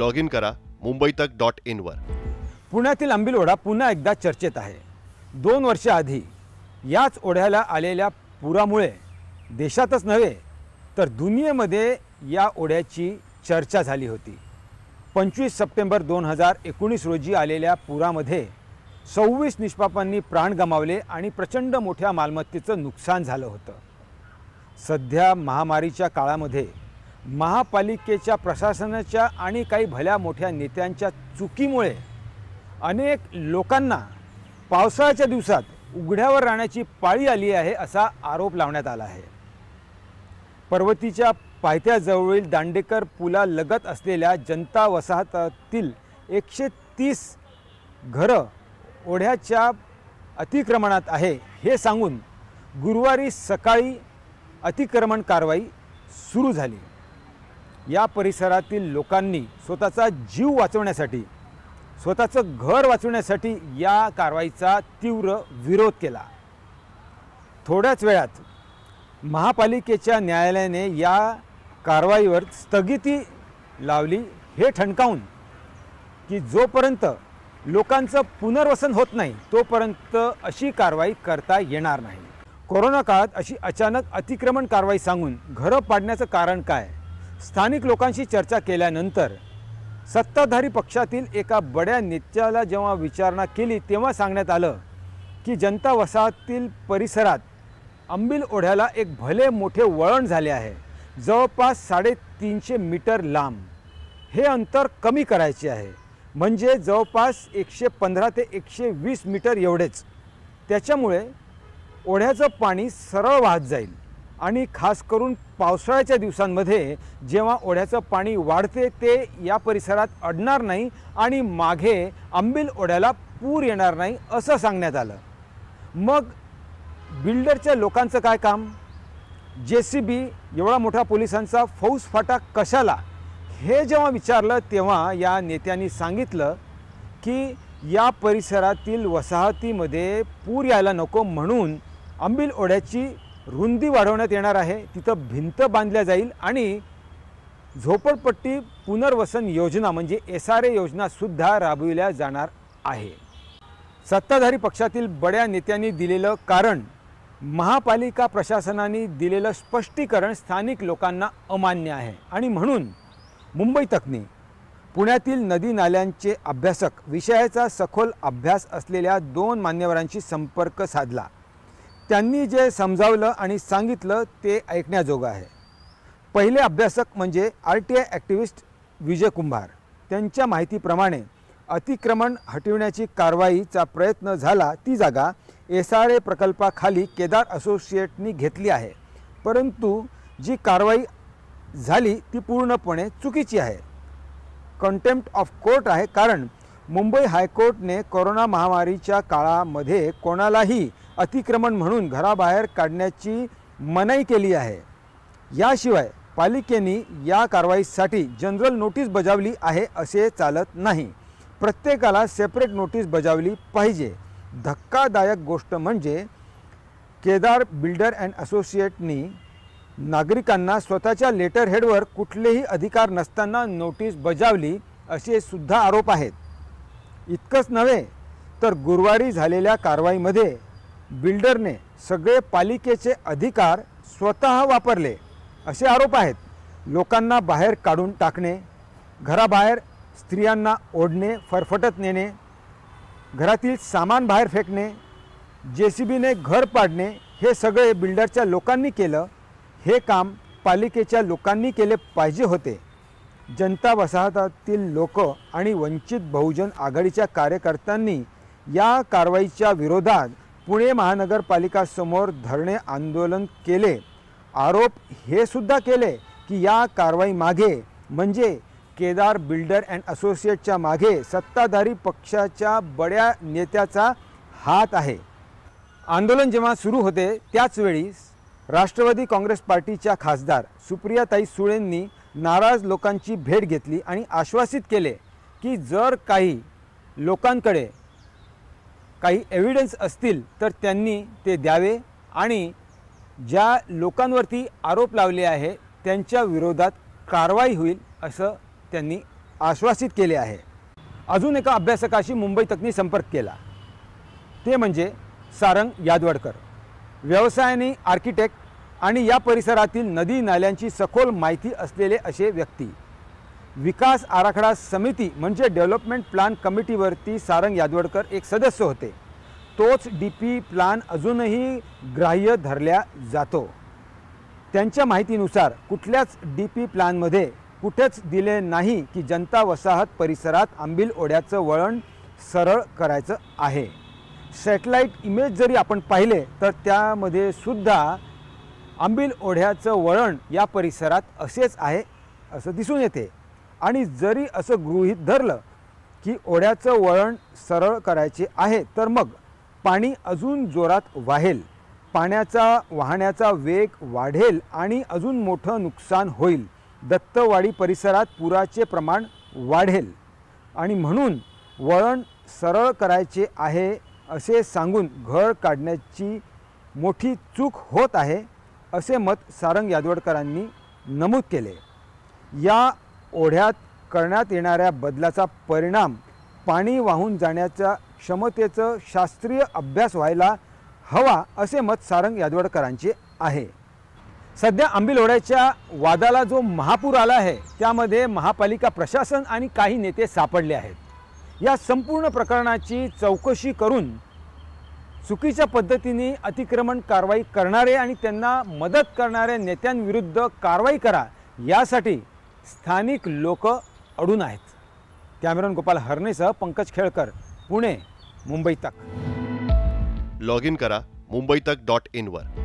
log in करा मुंबई तक dot इनवर पुण्यातील आंबील ओढा पुन्हा एकदा चर्चेत आहे दोन वर्ष आधी याच ओढ्याला आलेल्या पुरामुळे देशातच नव्हे तर दुनियेमध्ये या ओढ्याची चर्चा झाली होती पंचवीस सप्टेंबर दोन हजार एकोणीस रोजी आलेल्या पुरामध्ये सव्वीस निष्पापांनी प्राण गमावले आणि प्रचंड मोठ्या मालमत्तेचं नुकसान झालं होतं सध्या महामारीच्या काळामध्ये महापालिकेच्या प्रशासनाच्या आणि काही भल्या मोठ्या नेत्यांच्या चुकीमुळे अनेक लोकांना पावसाळ्याच्या दिवसात उघड्यावर राहण्याची पाळी आली आहे असा आरोप लावण्यात आला आहे पर्वतीच्या पायथ्याजवळील दांडेकर पुला लगत असलेल्या जनता वसाहतातील एकशे तीस घरं ओढ्याच्या अतिक्रमणात आहे हे सांगून गुरुवारी सकाळी अतिक्रमण कारवाई सुरू झाली या परिसरातील लोकांनी स्वतःचा जीव वाचवण्यासाठी स्वतःचं घर वाचवण्यासाठी या कारवाईचा तीव्र विरोध केला थोड्याच वेळात महापालिकेच्या न्यायालयाने या कारवाईवर स्थगिती लावली हे ठणकावून की जोपर्यंत लोकांचं पुनर्वसन होत नाही तोपर्यंत अशी कारवाई करता येणार नाही कोरोना काळात अशी अचानक अतिक्रमण कारवाई सांगून घरं पाडण्याचं कारण काय स्थानिक लोकांशी चर्चा केल्यानंतर सत्ताधारी पक्षातील एका बड्या नेत्याला जेव्हा विचारणा केली तेव्हा सांगण्यात आलं की जनता वसाहतील परिसरात अंबिल ओढ्याला एक भले मोठे वळण झाले आहे जवळपास साडेतीनशे मीटर लांब हे अंतर कमी करायचे आहे म्हणजे जवळपास एकशे पंधरा ते एकशे वीस मीटर एवढेच त्याच्यामुळे ओढ्याचं पाणी सरळ वाहत जाईल आणि खास करून पावसाळ्याच्या दिवसांमध्ये जेव्हा ओढ्याचं पाणी वाढते ते या परिसरात अडणार नाही आणि मागे अंबिल ओढ्याला पूर येणार नाही असं सांगण्यात आलं मग बिल्डरच्या लोकांचं काय काम जे सी बी एवढा मोठा पोलिसांचा फौज फाटा कशाला हे जेव्हा विचारलं तेव्हा या नेत्यांनी सांगितलं की या परिसरातील वसाहतीमध्ये पूर यायला नको म्हणून अंबिल ओढ्याची रुंदी वाढवण्यात येणार आहे तिथं भिंत बांधल्या जाईल आणि झोपडपट्टी पुनर्वसन योजना म्हणजे एस आर ए योजनासुद्धा राबविल्या जाणार आहे सत्ताधारी पक्षातील बड्या नेत्यांनी दिलेलं कारण महापालिका प्रशासनाने दिलेलं स्पष्टीकरण स्थानिक लोकांना अमान्य आहे आणि म्हणून मुंबई तकनी पुण्यातील नदी नाल्यांचे अभ्यासक विषयाचा सखोल अभ्यास असलेल्या दोन मान्यवरांशी संपर्क साधला त्यांनी जे समजावलं आणि सांगितलं ते ऐकण्याजोगं आहे पहिले अभ्यासक म्हणजे R T I activist Vijay Kumbhar त्यांच्या माहितीप्रमाणे अतिक्रमण हटविण्याची कारवाईचा प्रयत्न झाला ती जागा एस आर ए प्रकल्पाखाली केदार असोसिएटनी घेतली आहे परंतु जी कारवाई झाली ती पूर्णपणे चुकीची आहे कंटेम्प्ट ऑफ कोर्ट आहे कारण मुंबई हायकोर्टने कोरोना महामारीच्या काळामध्ये कोणालाही अतिक्रमण म्हणून घराबाहेर काढण्याची मनाई केली आहे याशिवाय पालिकेने या कारवाईसाठी जनरल नोटीस बजावली आहे असे चालत नाही प्रत्येकाला सेपरेट नोटीस बजावली पाहिजे धक्कादायक गोष्ट म्हणजे केदार बिल्डर अँड असोसिएटनी नागरिकांना स्वतःच्या लेटर हेडवर कुठलेही अधिकार नसताना नोटीस बजावली असे सुद्धा आरोप आहेत इतकंच नव्हे तर गुरुवारी झालेल्या कारवाईमध्ये बिल्डरने सगळे पालिकेचे अधिकार स्वतः वापरले असे आरोप आहेत लोकांना बाहेर काढून टाकणे घराबाहेर स्त्रियांना ओढणे फरफटत नेणे घरातील सामान बाहेर फेकणे जे सी बीने घर पाडणे हे सगळे बिल्डरच्या लोकांनी केलं हे काम पालिकेच्या लोकांनी केले पाहिजे होते जनता वसाहतातील लोक आणि वंचित बहुजन आघाडीच्या कार्यकर्त्यांनी या कारवाईच्या विरोधात पुणे महानगरपालिकासमोर धरणे आंदोलन केले आरोप हे सुद्धा केले की या कारवाई मागे म्हणजे केदार बिल्डर अँड असोसिएटच्या मागे सत्ताधारी पक्षाच्या बड्या नेत्याचा हात आहे आंदोलन जेव्हा सुरू होते त्याचवेळी राष्ट्रवादी काँग्रेस पार्टीच्या खासदार सुप्रियाताई सुळेंनी नाराज लोकांची भेट घेतली आणि आश्वासित केले की जर काही लोकांकडे काही एव्हिडन्स असतील तर त्यांनी ते द्यावे आणि ज्या लोकांवरती आरोप लावले आहे त्यांच्या विरोधात कारवाई होईल असं त्यांनी आश्वासित केले आहे अजून एका अभ्यासकाशी मुंबई तकनी संपर्क केला ते म्हणजे सारंग यादवडकर व्यवसायाने आर्किटेक्ट आणि या परिसरातील नदी नाल्यांची सखोल माहिती असलेले असे व्यक्ती विकास आराखडा समिती म्हणजे डेव्हलपमेंट प्लॅन कमिटीवरती सारंग यादवडकर एक सदस्य होते तोच डी पी प्लान अजूनही ग्राह्य धरल्या जातो त्यांच्या माहितीनुसार कुठल्याच डी पी प्लॅनमध्ये कुठेच दिले नाही की जनता वसाहत परिसरात आंबिल ओढ्याचं वळण सरळ करायचं आहे सॅटेलाईट इमेज जरी आपण पाहिले तर त्यामध्ये सुद्धा आंबील ओढ्याचं वळण या परिसरात असेच आहे असं दिसून येते आणि जरी असं गृहीत धरलं की ओढ्याचं वळण सरळ करायचे आहे तर मग पाणी अजून जोरात वाहेल पाण्याचा वाहण्याचा वेग वाढेल आणि अजून मोठं नुकसान होईल दत्तवाडी परिसरात पुराचे प्रमाण वाढेल आणि म्हणून वळण सरळ करायचे आहे असे सांगून घर काढण्याची मोठी चूक होत आहे असे मत सारंग यादवडकरांनी नमूद केले या ओढ्यात करण्यात येणाऱ्या बदलाचा परिणाम पाणी वाहून जाण्याच्या क्षमतेचं शास्त्रीय अभ्यास व्हायला हवा असे मत सारंग यादवडकरांचे आहे सध्या ओढ्याच्या वादाला जो महापूर आला आहे त्यामध्ये महापालिका प्रशासन आणि काही नेते सापडले आहेत या संपूर्ण प्रकरणाची चौकशी करून चुकीच्या पद्धतीने अतिक्रमण कारवाई करणारे आणि त्यांना मदत करणाऱ्या नेत्यांविरुद्ध कारवाई करा यासाठी स्थानिक लोक अडून आहेत कॅमेरॉन गोपाल हरणेसह पंकज खेळकर पुणे मुंबई तक लॉग इन करा मुंबई तक डॉट इनवर